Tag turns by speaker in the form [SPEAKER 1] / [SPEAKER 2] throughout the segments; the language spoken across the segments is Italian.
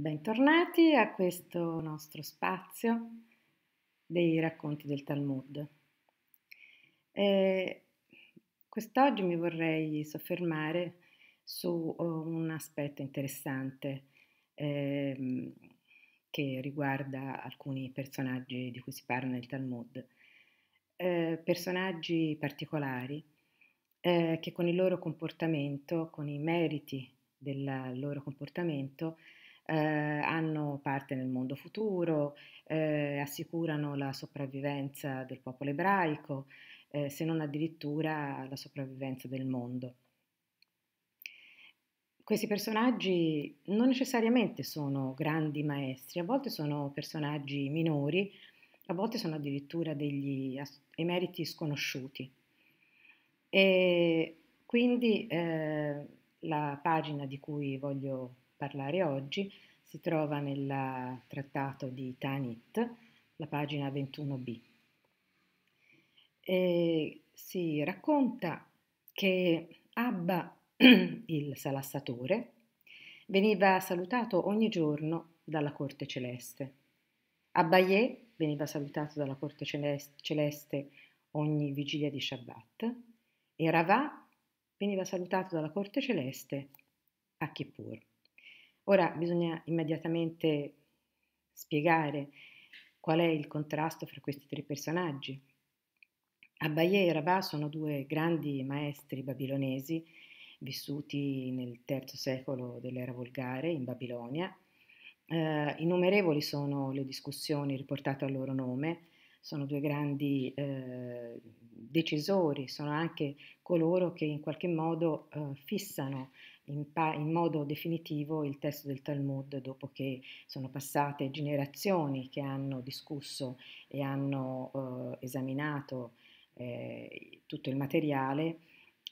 [SPEAKER 1] Bentornati a questo nostro spazio dei racconti del Talmud. Eh, quest'oggi mi vorrei soffermare su eh, un aspetto interessante eh, che riguarda alcuni personaggi di cui si parla nel Talmud, eh, personaggi particolari eh, che con il loro comportamento, con i meriti del loro comportamento, eh, hanno parte nel mondo futuro, eh, assicurano la sopravvivenza del popolo ebraico, eh, se non addirittura la sopravvivenza del mondo. Questi personaggi non necessariamente sono grandi maestri, a volte sono personaggi minori, a volte sono addirittura degli emeriti sconosciuti. E quindi eh, la pagina di cui voglio parlare oggi si trova nel trattato di Tanit, la pagina 21b. E si racconta che Abba, il salassatore, veniva salutato ogni giorno dalla corte celeste. Abbaye veniva salutato dalla corte celeste ogni vigilia di Shabbat e Ravà veniva salutato dalla corte celeste a Kippur. Ora bisogna immediatamente spiegare qual è il contrasto fra questi tre personaggi. Abaye e Rabah sono due grandi maestri babilonesi vissuti nel III secolo dell'era volgare in Babilonia. Eh, innumerevoli sono le discussioni riportate al loro nome, sono due grandi eh, decisori, sono anche coloro che in qualche modo eh, fissano in, pa- in, modo definitivo il testo del Talmud dopo che sono passate generazioni che hanno discusso e hanno eh, esaminato eh, tutto il materiale,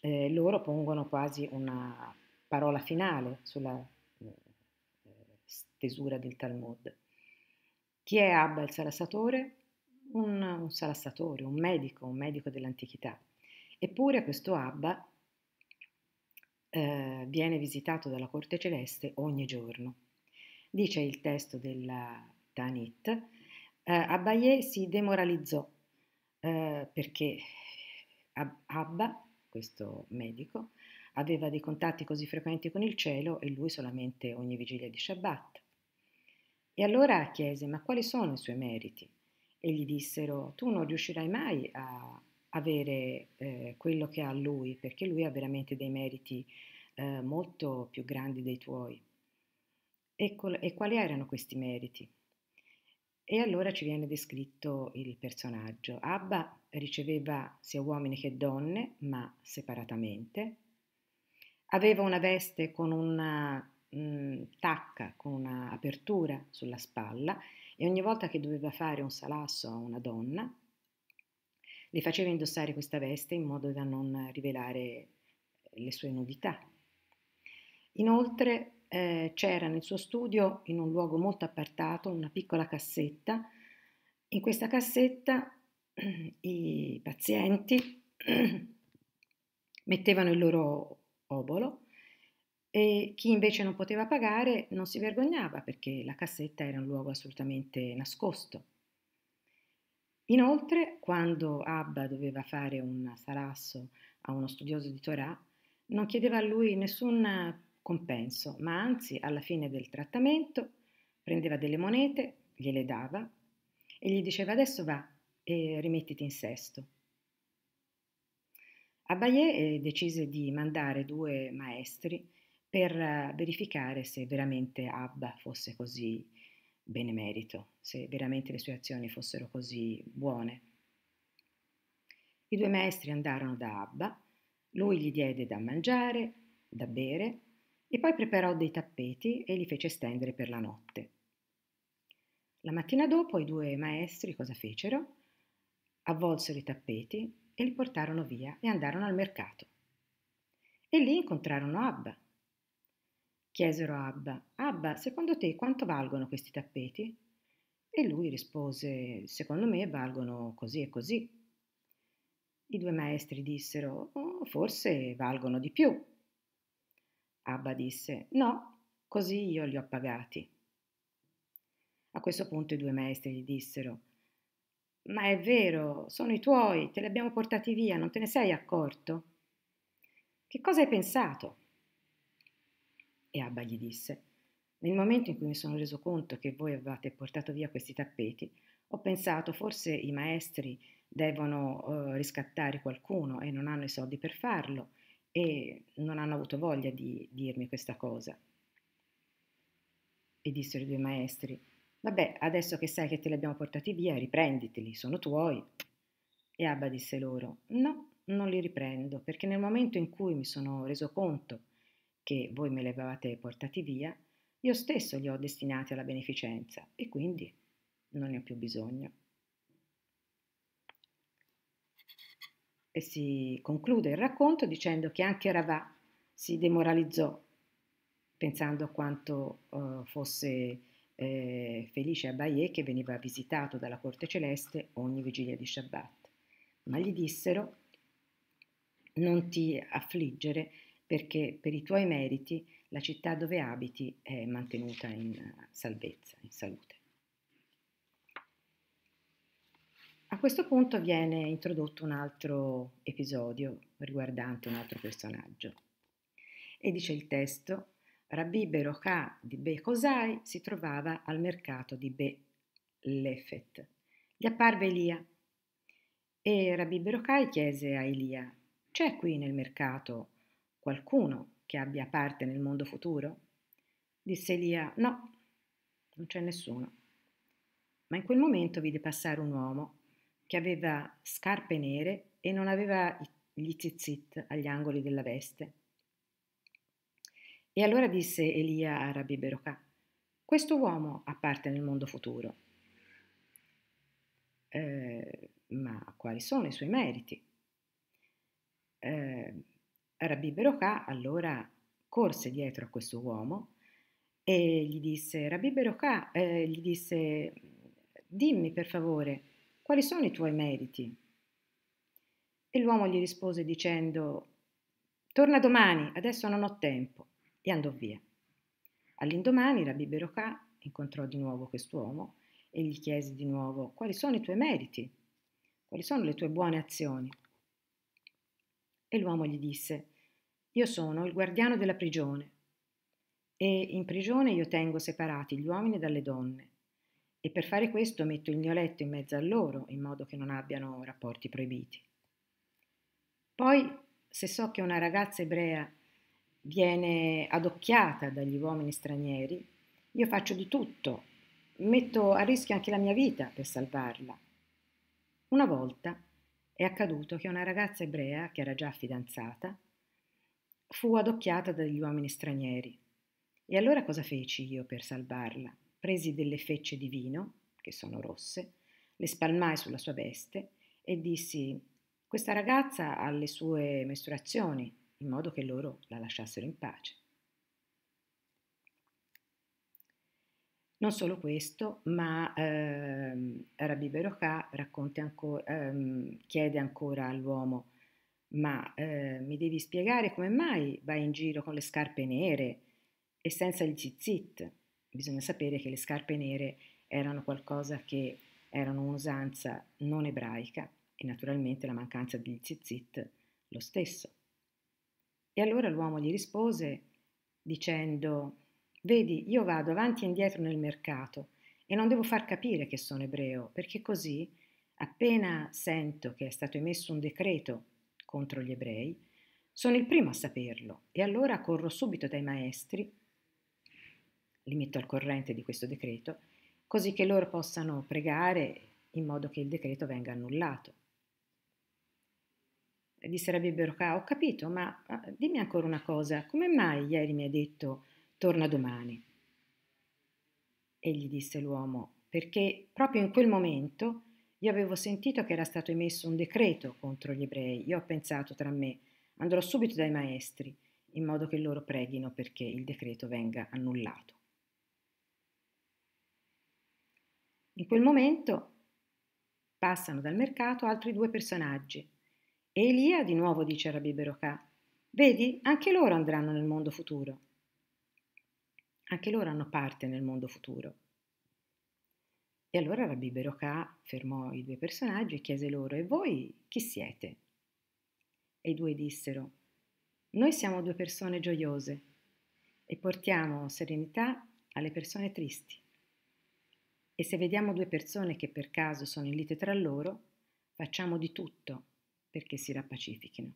[SPEAKER 1] eh, loro pongono quasi una parola finale sulla mm, stesura del Talmud. Chi è Abba il salassatore? Un, un salassatore, un medico, un medico dell'antichità. Eppure questo Abba eh, viene visitato dalla Corte Celeste ogni giorno. Dice il testo della Tanit, eh, Abbaye si demoralizzò eh, perché Abba, questo medico, aveva dei contatti così frequenti con il cielo e lui solamente ogni vigilia di Shabbat. E allora chiese, ma quali sono i suoi meriti? E gli dissero, tu non riuscirai mai a avere eh, quello che ha lui, perché lui ha veramente dei meriti eh, molto più grandi dei tuoi. E, col- e quali erano questi meriti? E allora ci viene descritto il personaggio. Abba riceveva sia uomini che donne, ma separatamente. Aveva una veste con una mh, mm, tacca, con una apertura sulla spalla e ogni volta che doveva fare un salasso a una donna, le faceva indossare questa veste in modo da non rivelare le sue nudità. Inoltre eh, c'era nel suo studio, in un luogo molto appartato, una piccola cassetta. In questa cassetta i pazienti mettevano il loro obolo e chi invece non poteva pagare non si vergognava perché la cassetta era un luogo assolutamente nascosto. Inoltre, quando Abba doveva fare un sarasso a uno studioso di Torah, non chiedeva a lui nessun compenso, ma anzi alla fine del trattamento prendeva delle monete, gliele dava e gli diceva adesso va e rimettiti in sesto. Abaye eh, decise di mandare due maestri per eh, verificare se veramente Abba fosse così benemerito, se veramente le sue azioni fossero così buone. I due maestri andarono da Abba, lui gli diede da mangiare, da bere e poi preparò dei tappeti e li fece stendere per la notte. La mattina dopo i due maestri cosa fecero? Avvolsero i tappeti e li portarono via e andarono al mercato. E lì incontrarono Abba, Chiesero a Abba, Abba, secondo te quanto valgono questi tappeti? E lui rispose, secondo me valgono così e così. I due maestri dissero, oh, forse valgono di più. Abba disse, no, così io li ho pagati. A questo punto i due maestri gli dissero, ma è vero, sono i tuoi, te li abbiamo portati via, non te ne sei accorto? Che cosa hai pensato? E Abba gli disse, nel momento in cui mi sono reso conto che voi avevate portato via questi tappeti, ho pensato forse i maestri devono eh, riscattare qualcuno e non hanno i soldi per farlo e non hanno avuto voglia di dirmi questa cosa. E dissero i due maestri, vabbè, adesso che sai che te li abbiamo portati via, riprenditeli, sono tuoi. E Abba disse loro, no, non li riprendo, perché nel momento in cui mi sono reso conto che voi me li avevate portati via, io stesso li ho destinati alla beneficenza e quindi non ne ho più bisogno. E si conclude il racconto dicendo che anche Ravà si demoralizzò pensando a quanto uh, fosse eh, felice Abaye che veniva visitato dalla corte celeste ogni vigilia di Shabbat. Ma gli dissero non ti affliggere perché per i tuoi meriti la città dove abiti è mantenuta in salvezza, in salute. A questo punto viene introdotto un altro episodio riguardante un altro personaggio. E dice il testo, Rabbi Berochà di Be'Cosai si trovava al mercato di Be'Lefet. Gli apparve Elia e Rabbi Berochai chiese a Elia, c'è qui nel mercato qualcuno che abbia parte nel mondo futuro? Disse Elia, no, non c'è nessuno. Ma in quel momento vide passare un uomo che aveva scarpe nere e non aveva gli tzitzit agli angoli della veste. E allora disse Elia a Rabbi Berocà, questo uomo ha parte nel mondo futuro. Eh, ma quali sono i suoi meriti? Eh, Rabbi Berochà allora corse dietro a questo uomo e gli disse, Rabbi Berochà, eh, gli disse, dimmi per favore, quali sono i tuoi meriti? E l'uomo gli rispose dicendo, torna domani, adesso non ho tempo, e andò via. All'indomani Rabbi Berochà incontrò di nuovo quest'uomo e gli chiese di nuovo, quali sono i tuoi meriti? Quali sono le tue buone azioni? E l'uomo gli disse, Io sono il guardiano della prigione, e in prigione io tengo separati gli uomini dalle donne, e per fare questo metto il mio letto in mezzo a loro, in modo che non abbiano rapporti proibiti. Poi, se so che una ragazza ebrea viene adocchiata dagli uomini stranieri, io faccio di tutto, metto a rischio anche la mia vita per salvarla. Una volta è accaduto che una ragazza ebrea, che era già fidanzata, fu adocchiata dagli uomini stranieri. E allora cosa feci io per salvarla? Presi delle fecce di vino, che sono rosse, le spalmai sulla sua veste e dissi: Questa ragazza ha le sue mestruazioni, in modo che loro la lasciassero in pace. Non solo questo, ma ehm, Rabbi Berokà ancora, ehm, chiede ancora all'uomo, ma eh, mi devi spiegare come mai vai in giro con le scarpe nere e senza il zizzit? Bisogna sapere che le scarpe nere erano qualcosa che erano un'usanza non ebraica e naturalmente la mancanza di zizzit lo stesso. E allora l'uomo gli rispose dicendo Vedi, io vado avanti e indietro nel mercato e non devo far capire che sono ebreo, perché così, appena sento che è stato emesso un decreto contro gli ebrei, sono il primo a saperlo e allora corro subito dai maestri, li metto al corrente di questo decreto, così che loro possano pregare in modo che il decreto venga annullato. Disse Rabbi Beroca, ho capito, ma dimmi ancora una cosa, come mai ieri mi hai detto torna domani. E gli disse l'uomo, perché proprio in quel momento io avevo sentito che era stato emesso un decreto contro gli ebrei. Io ho pensato tra me, andrò subito dai maestri, in modo che loro preghino perché il decreto venga annullato. In quel momento passano dal mercato altri due personaggi e Elia di nuovo dice a Rabbi Berocà, vedi, anche loro andranno nel mondo futuro. Anche loro hanno parte nel mondo futuro. E allora Rabbi Berocà fermò i due personaggi e chiese loro: E voi chi siete? E i due dissero: Noi siamo due persone gioiose e portiamo serenità alle persone tristi. E se vediamo due persone che per caso sono in lite tra loro, facciamo di tutto perché si rappacifichino.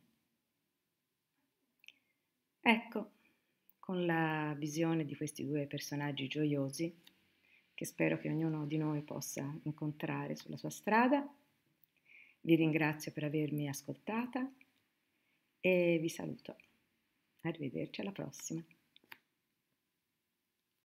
[SPEAKER 1] Ecco, con la visione di questi due personaggi gioiosi che spero che ognuno di noi possa incontrare sulla sua strada. Vi ringrazio per avermi ascoltata e vi saluto. Arrivederci alla prossima.